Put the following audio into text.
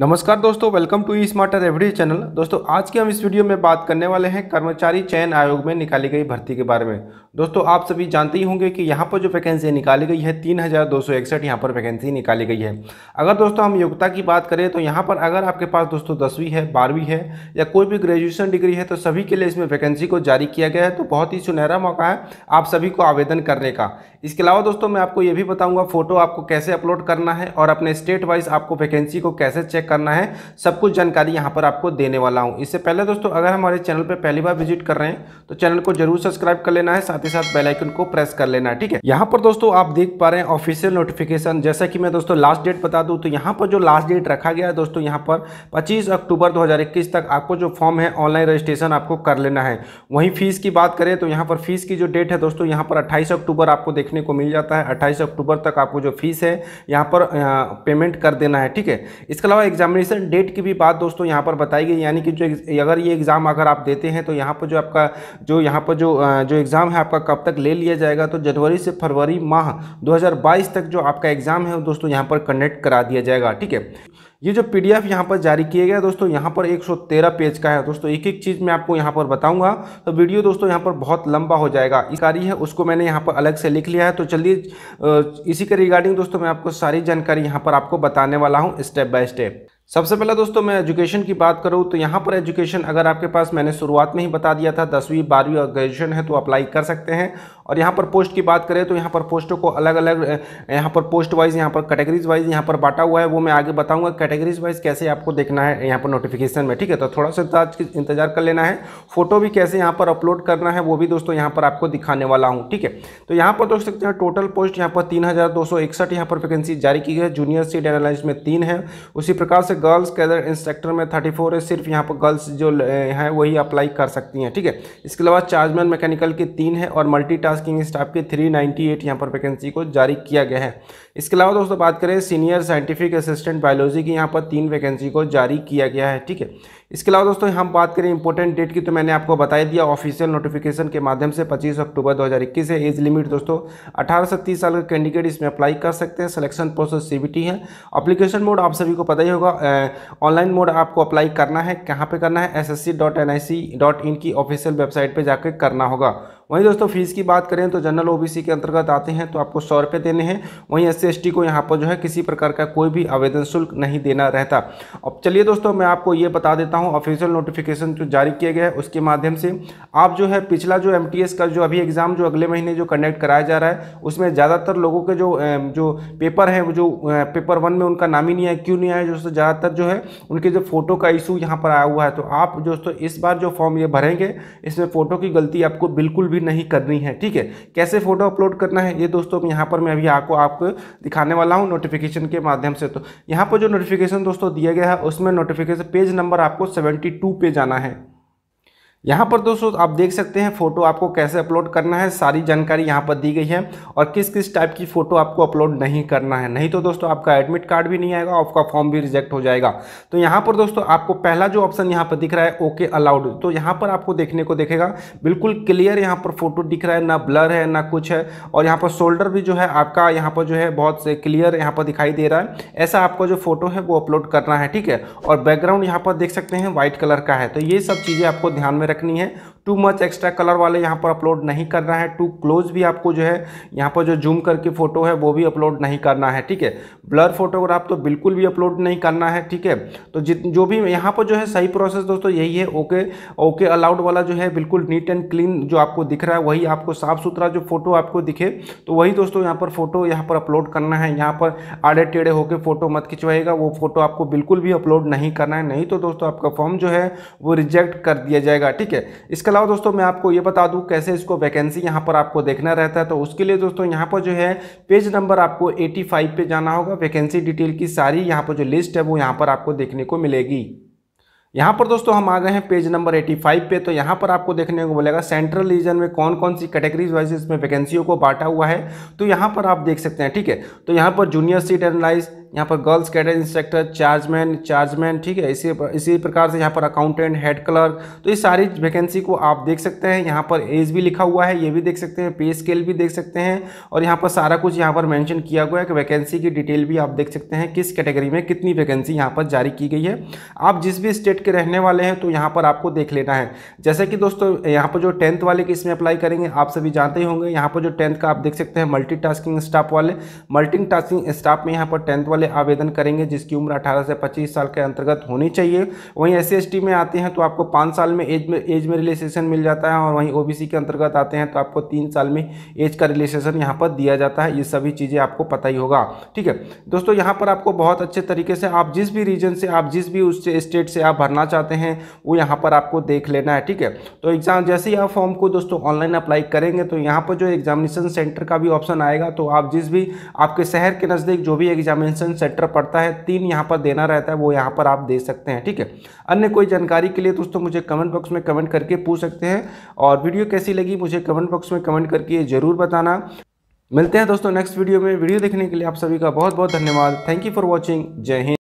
नमस्कार दोस्तों welcome to E smarter every channel दोस्तों आज के हम इस वीडियो में बात करने वाले हैं कर्मचारी चयन आयोग में निकाली गई भर्ती के बारे में दोस्तों आप सभी जानते ही होंगे कि यहाँ पर जो वैकेंसी निकाली गई है तीन हज़ार दो सौ इकसठ यहाँ पर वैकेंसी निकाली गई है अगर दोस्तों हम योग्यता की बात करें तो यहाँ पर अगर आपके पास दोस्तों दसवीं है बारहवीं है या कोई भी ग्रेजुएशन डिग्री है तो सभी के लिए इसमें वैकेंसी को जारी किया गया है तो बहुत ही सुनहरा मौका है आप सभी को आवेदन करने का इसके अलावा दोस्तों मैं आपको ये भी बताऊँगा फोटो आपको कैसे अपलोड करना है और अपने स्टेट वाइज आपको वैकेंसी को कैसे चेक चेक करना है सब कुछ जानकारी यहाँ पर आपको देने वाला हूँ इससे पहले दोस्तों अगर हमारे चैनल पर पहली बार विजिट कर रहे हैं तो चैनल को जरूर सब्सक्राइब कर लेना है साथ ही साथ बेलाइकन को प्रेस कर लेना है ठीक है यहाँ पर दोस्तों आप देख पा रहे हैं ऑफिशियल नोटिफिकेशन जैसा कि मैं दोस्तों लास्ट डेट बता दूँ तो यहाँ पर जो लास्ट डेट रखा गया है दोस्तों यहाँ पर पच्चीस अक्टूबर दो तक आपको जो फॉर्म है ऑनलाइन रजिस्ट्रेशन आपको कर लेना है वहीं फीस की बात करें तो यहाँ पर फीस की जो डेट है दोस्तों यहाँ पर 28 अक्टूबर आपको देखने को मिल जाता है 28 अक्टूबर तक आपको जो फीस है यहाँ पर पेमेंट कर देना है ठीक है इसके अलावा एग्जामिनेशन डेट की भी बात दोस्तों यहाँ पर बताई गई यानी कि जो अगर ये एग्ज़ाम अगर आप देते हैं तो यहाँ पर जो आपका जो यहाँ पर जो जो एग्ज़ाम है आपका कब तक ले लिया जाएगा तो जनवरी से फरवरी माह 2022 तक जो आपका एग्ज़ाम है दोस्तों यहाँ पर कंडक्ट करा दिया जाएगा ठीक है ये जो पी डी यहाँ पर जारी किया गया दोस्तों यहाँ पर 113 पेज का है दोस्तों एक एक चीज़ मैं आपको यहाँ पर बताऊंगा तो वीडियो दोस्तों यहाँ पर बहुत लंबा हो जाएगा इकारी है उसको मैंने यहाँ पर अलग से लिख लिया है तो चलिए इसी के रिगार्डिंग दोस्तों मैं आपको सारी जानकारी यहाँ पर आपको बताने वाला हूँ स्टेप बाय स्टेप सबसे पहले दोस्तों मैं एजुकेशन की बात करूं तो यहाँ पर एजुकेशन अगर आपके पास मैंने शुरुआत में ही बता दिया था दसवीं बारहवीं और ग्रेजुएशन है तो अप्लाई कर सकते हैं और यहाँ पर पोस्ट की बात करें तो यहाँ पर पोस्टों को अलग अलग यहाँ पर पोस्ट वाइज यहाँ पर कैटेगरीज वाइज यहाँ पर बांटा हुआ है वो मैं आगे बताऊँगा कैटेगरीज वाइज कैसे आपको देखना है यहाँ पर नोटिफिकेशन में ठीक है तो थोड़ा सा इंतजार कर लेना है फोटो भी कैसे यहाँ पर अपलोड करना है वो भी दोस्तों यहाँ पर आपको दिखाने वाला हूँ ठीक है तो यहाँ पर देख सकते हैं टोटल पोस्ट यहाँ पर तीन हज़ार पर वैकेंसी जारी की गई है जूनियर सीट एनालिस्ट में तीन है उसी प्रकार से से गर्ल्स कैदर इंस्ट्रक्टर में थर्टी फोर है सिर्फ यहाँ पर गर्ल्स जो हैं वही अप्लाई कर सकती हैं ठीक है थीके? इसके अलावा चार्जमैन मैकेनिकल के तीन है और मल्टी टास्किंग स्टाफ के थ्री नाइन्टी एट यहाँ पर वैकेंसी को जारी किया गया है इसके अलावा दोस्तों बात करें सीनियर साइंटिफिक असिस्टेंट बायोलॉजी की यहाँ पर तीन वैकेंसी को जारी किया गया है ठीक है इसके अलावा दोस्तों हम बात करें इंपॉर्टेंट डेट की तो मैंने आपको बताया दिया ऑफिशियल नोटिफिकेशन के माध्यम से 25 अक्टूबर 2021 है एज लिमिट दोस्तों 18 से 30 साल का कैंडिडेट इसमें अप्लाई कर सकते हैं सिलेक्शन प्रोसेस सीबीटी है एप्लीकेशन मोड आप सभी को पता ही होगा ऑनलाइन मोड आपको अप्लाई करना है कहाँ पे करना है S S C dot N I C dot in की ऑफिशियल वेबसाइट पे जाकर करना होगा वहीं दोस्तों फीस की बात करें तो जनरल ओबीसी के अंतर्गत आते हैं तो आपको सौ रुपये देने हैं वहीं एस सी को यहाँ पर जो है किसी प्रकार का कोई भी आवेदन शुल्क नहीं देना रहता अब चलिए दोस्तों मैं आपको ये बता देता हूँ ऑफिशियल नोटिफिकेशन जो जारी किया गया है उसके माध्यम से आप जो है पिछला जो एम का जो अभी एग्ज़ाम जो अगले महीने जो कंडक्ट कराया जा रहा है उसमें ज़्यादातर लोगों के जो जो पेपर हैं जो पेपर वन में उनका नाम ही नहीं आया क्यों नहीं आया दोस्तों ज़्यादातर जो है उनके जो फ़ोटो का इशू यहाँ पर आया हुआ है तो आप दोस्तों इस बार जो फॉर्म ये भरेंगे इसमें फ़ोटो की गलती आपको बिल्कुल भी नहीं करनी है ठीक है कैसे फोटो अपलोड करना है ये दोस्तों यहाँ पर मैं अभी आपको आपको दिखाने वाला हूँ नोटिफिकेशन के माध्यम से तो यहाँ पर जो नोटिफिकेशन दोस्तों दिया गया है उसमें नोटिफिकेशन पेज नंबर आपको सेवेंटी पे जाना है यहाँ पर दोस्तों आप देख सकते हैं फ़ोटो आपको कैसे अपलोड करना है सारी जानकारी यहाँ पर दी गई है और किस किस टाइप की फ़ोटो आपको अपलोड नहीं करना है नहीं तो दोस्तों आपका एडमिट कार्ड भी नहीं आएगा आपका फॉर्म भी रिजेक्ट हो जाएगा तो यहाँ पर दोस्तों आपको पहला जो ऑप्शन यहाँ पर दिख रहा है ओके अलाउड तो यहाँ पर आपको देखने को देखेगा बिल्कुल क्लियर यहाँ पर फोटो दिख रहा है ना ब्लर है ना कुछ है और यहाँ पर शोल्डर भी जो है आपका यहाँ पर जो है बहुत से क्लियर यहाँ पर दिखाई दे रहा है ऐसा आपका जो फोटो है वो अपलोड करना है ठीक है और बैकग्राउंड यहाँ पर देख सकते हैं व्हाइट कलर का है तो ये सब चीज़ें आपको ध्यान में रखनी है टू मच एक्स्ट्रा कलर वाले यहाँ पर अपलोड नहीं करना है टू क्लोज भी आपको जो है यहाँ पर जो जूम करके फ़ोटो है वो भी अपलोड नहीं करना है ठीक है ब्लर फोटोग्राफ तो बिल्कुल भी अपलोड नहीं करना है ठीक है तो जित जो भी यहाँ पर जो है सही प्रोसेस दोस्तों यही है ओके ओके अलाउड वाला जो है बिल्कुल नीट एंड क्लीन जो आपको दिख रहा है वही आपको साफ़ सुथरा जो फोटो आपको दिखे तो वही दोस्तों यहाँ पर फोटो यहाँ पर अपलोड करना है यहाँ पर आड़े टेढ़े होकर फोटो मत खिंचवाएगा वो फोटो आपको बिल्कुल भी अपलोड नहीं करना है नहीं तो दोस्तों आपका फॉर्म जो है वो रिजेक्ट कर दिया जाएगा ठीक है इसका अलावा दोस्तों मैं आपको ये बता दूँ कैसे इसको वैकेंसी यहाँ पर आपको देखना रहता है तो उसके लिए दोस्तों यहाँ पर जो है पेज नंबर आपको 85 पे जाना होगा वैकेंसी डिटेल की सारी यहाँ पर जो लिस्ट है वो यहाँ पर आपको देखने को मिलेगी यहाँ पर दोस्तों हम आ गए हैं पेज नंबर 85 पे तो यहाँ पर आपको देखने को मिलेगा सेंट्रल रीजन में कौन कौन सी कैटेगरीज वाइज इसमें वैकेंसियों को बांटा हुआ है तो यहाँ पर आप देख सकते हैं ठीक है तो यहाँ पर जूनियर सीट एनालाइज यहाँ पर girls cadet instructor chargeman chargeman ठीक है इसी इसी प्रकार से यहाँ पर अकाउंटेंट हेड क्लर्क तो ये सारी वैकेंसी को आप देख सकते हैं यहाँ पर एज भी लिखा हुआ है ये भी देख सकते हैं पे स्केल भी देख सकते हैं और यहाँ पर सारा कुछ यहाँ पर मैंशन किया हुआ है कि वैकेंसी की डिटेल भी आप देख सकते हैं किस कैटेगरी में कितनी वैकेंसी यहाँ पर जारी की गई है आप जिस भी स्टेट के रहने वाले हैं तो यहाँ पर आपको देख लेना है जैसे कि दोस्तों यहाँ पर जो टेंथ वाले किस में अप्लाई करेंगे आप सभी जानते ही होंगे यहाँ पर जो टेंथ का आप देख सकते हैं मल्टी स्टाफ वाले मल्टी स्टाफ में यहाँ पर टेंथ वाले वाले आवेदन करेंगे जिसकी उम्र 18 से 25 साल के अंतर्गत होनी चाहिए वहीं एस सी में आते हैं तो आपको पाँच साल में एज में एज में रिलेक्सेशन मिल जाता है और वहीं ओ के अंतर्गत आते हैं तो आपको तीन साल में एज का रिलेक्सेशन यहाँ पर दिया जाता है ये सभी चीज़ें आपको पता ही होगा ठीक है दोस्तों यहाँ पर आपको बहुत अच्छे तरीके से आप जिस भी रीजन से आप जिस भी उस स्टेट से आप भरना चाहते हैं वो यहाँ पर आपको देख लेना है ठीक है तो एग्ज़ाम जैसे ही आप फॉर्म को दोस्तों ऑनलाइन अप्लाई करेंगे तो यहाँ पर जो एग्जामिनेशन सेंटर का भी ऑप्शन आएगा तो आप जिस भी आपके शहर के नज़दीक जो भी एग्जामिनेशन एक्सेप्शन सेंटर पड़ता है तीन यहाँ पर देना रहता है वो यहाँ पर आप दे सकते हैं ठीक है अन्य कोई जानकारी के लिए दोस्तों मुझे कमेंट बॉक्स में कमेंट करके पूछ सकते हैं और वीडियो कैसी लगी मुझे कमेंट बॉक्स में कमेंट करके ज़रूर बताना मिलते हैं दोस्तों नेक्स्ट वीडियो में वीडियो देखने के लिए आप सभी का बहुत बहुत धन्यवाद थैंक यू फॉर वॉचिंग जय हिंद